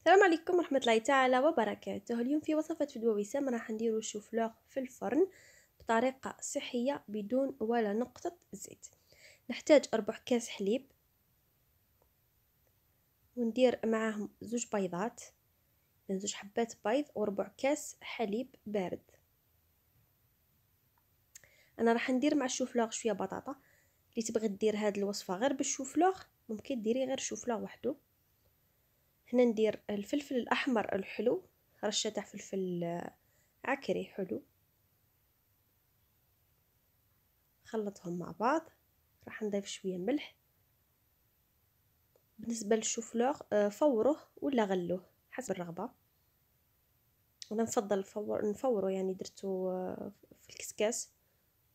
السلام عليكم ورحمة الله تعالى وبركاته اليوم في وصفة فدوى وسام راح نديرو شوفلوغ في الفرن بطريقة صحية بدون ولا نقطة زيت نحتاج ربع كاس حليب وندير معاهم زوج بيضات زوج حبات بيض وربع كاس حليب بارد انا راح ندير مع الشوفلوغ شويه بطاطا اللي تبغي دير هاد الوصفه غير بالشوفلوغ ممكن ديري غير شوفلوغ وحده هنا ندير الفلفل الأحمر الحلو رشة تاع فلفل آه، عكري حلو خلطهم مع بعض راح نضيف شوية ملح بالنسبة للشوفلور آه، فوروه ولا غلوه حسب الرغبة أنا نفضل نفور نفوره يعني درتو آه، في الكسكاس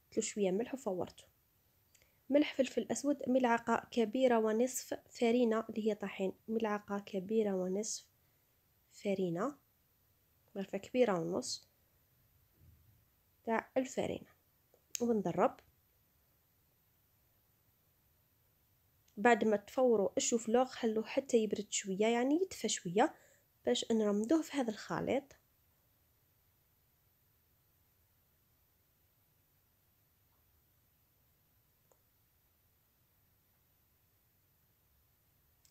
درتلو شوية ملح وفورته ملح فلفل أسود ملعقة كبيرة ونصف فرينة اللي هي طحين ملعقة كبيرة ونصف فرينة غرفة كبيرة ونص تاع الفرينة ونضرب بعد ما تفوروا الشوفلوغ خلوه حتى يبرد شوية يعني يدفى شوية باش نرمدوه في هذا الخليط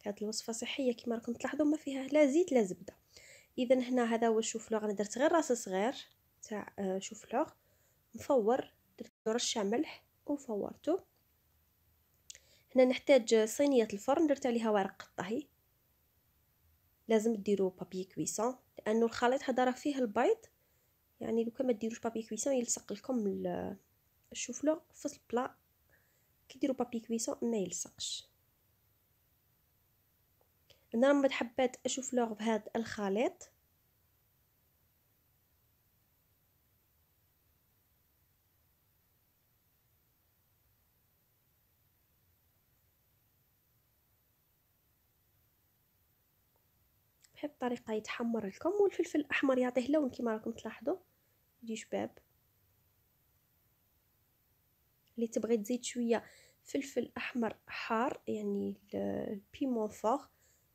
هاد الوصفه صحيه كما راكم تلاحظوا ما فيها لا زيت لا زبده اذا هنا هذا هو الشوفلوغ انا درت غير راس صغير تاع آه، شوفلوغ مفور درت رشه ملح وفورته هنا نحتاج صينيه الفرن درت عليها ورق الطهي لازم ديروا بابي كويسون لانه الخليط هذا راه فيه البيض يعني لو كان ما ديروش بابي كويسون يلصق لكم الشوفلوغ في البلا كي ديروا بابي كويسون ما يلصقش انا راه حبات اشوف لوغ بهذا الخليط بهذه الطريقه يتحمر لكم والفلفل الاحمر يعطيه لون كما راكم تلاحظوا يجي شباب اللي تبغي تزيد شويه فلفل احمر حار يعني البيمون فور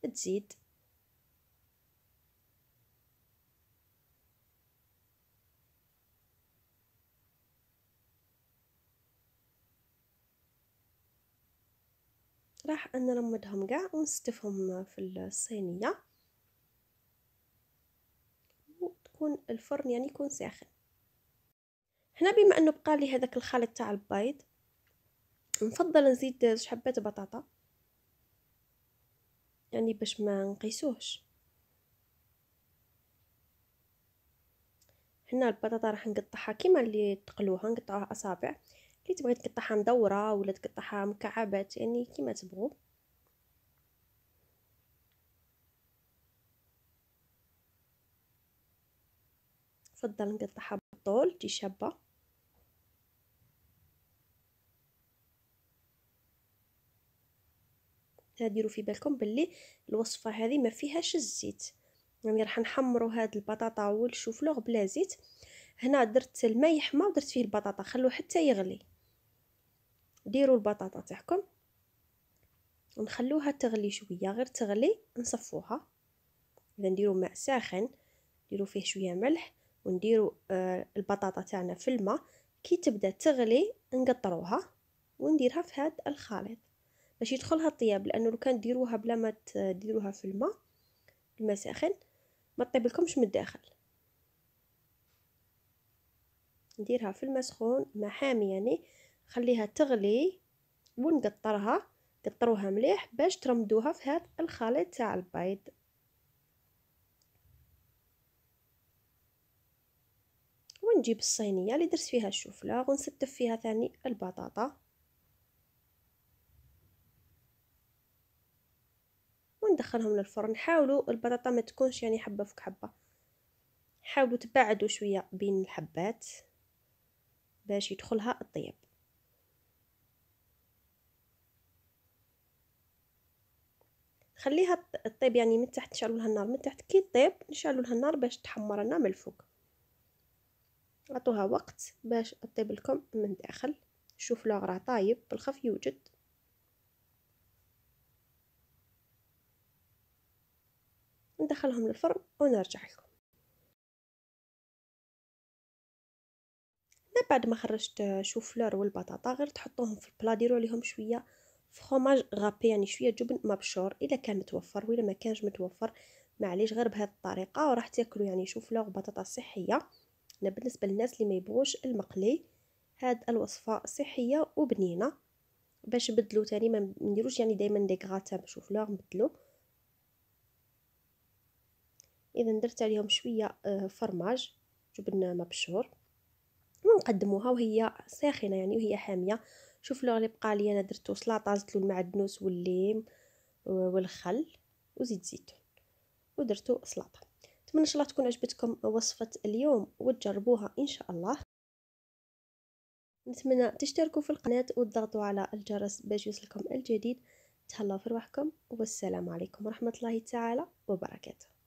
تزيد راح نرمدهم كاع ونستفهم في الصينيه وتكون الفرن يعني يكون ساخن هنا بما انه بقى لي هذاك الخليط تاع البيض نفضل نزيد شحبات حبات بطاطا يعني باش ما نقيسوهش هنا البطاطا راح نقطعها كيما اللي تقلوها نقطعوها اصابع اللي تبغي تقطعها مدوره ولا تقطعها مكعبات يعني كيما تبغوا نفضل نقطعها بالطول تي شابه حتى ديروا في بالكم باللي الوصفه هذه ما فيهاش الزيت يعني راح نحمروا هاد البطاطا والشوفلوغ بلا زيت هنا درت الماء يحمى ودرت فيه البطاطا خلوه حتى يغلي ديروا البطاطا تاعكم ونخلوها تغلي شويه غير تغلي نصفوها اذا نديروا ماء ساخن نديروا فيه شويه ملح ونديروا آه البطاطا تاعنا في الماء كي تبدا تغلي نقطروها ونديرها في هذا الخليط باش يدخلها الطياب لانه لو كان ديروها بلا ما ديروها في الماء الماء ساخن ما طيب لكمش من الداخل نديرها في الماء سخون ماء حامي يعني خليها تغلي ونقطرها قطروها مليح باش ترمدوها في هذا الخليط تاع البيض ونجيب الصينيه اللي درت فيها الشوفله ونستف فيها ثاني البطاطا ندخلهم للفرن حاولوا البطاطا ما تكونش يعني حبه فوق حبه حاولوا تبعدوا شويه بين الحبات باش يدخلها الطيب خليها طيب يعني من تحت نشعلوا لها النار من تحت كي طيب نشعلوا لها النار باش تحمر لنا من الفوق عطوها وقت باش طيب لكم من الداخل شوف لو طايب بالخف يوجد ندخلهم للفرن ونرجع لكم من بعد ما خرجت آه، شوفلور والبطاطا غير تحطوهم في البلا ديروا عليهم شويه فخوماج غابي يعني شويه جبن مبشور الا كان متوفر ولا ما كانش متوفر معليش غير بهذه الطريقه وراح تاكلوا يعني شوفلور وبطاطا صحيه انا بالنسبه للناس اللي ما يبغوش المقلي هاد الوصفه صحيه وبنينه باش نبدلو تاني ما نديروش يعني دائما دي غراتان بشوفلور نبدلو اذا درت عليهم شويه آه، فرماج جبن مبشور ونقدموها وهي ساخنه يعني وهي حاميه شوف لو اللي بقى لي انا درتو سلطه زيتون المعدنوس والليم والخل وزيت زيتون ودرتو سلطه نتمنى ان شاء الله تكون عجبتكم وصفه اليوم وتجربوها ان شاء الله نتمنى تشتركوا في القناه وتضغطوا على الجرس باش يوصلكم الجديد تهلاو في رواحكم والسلام عليكم ورحمه الله تعالى وبركاته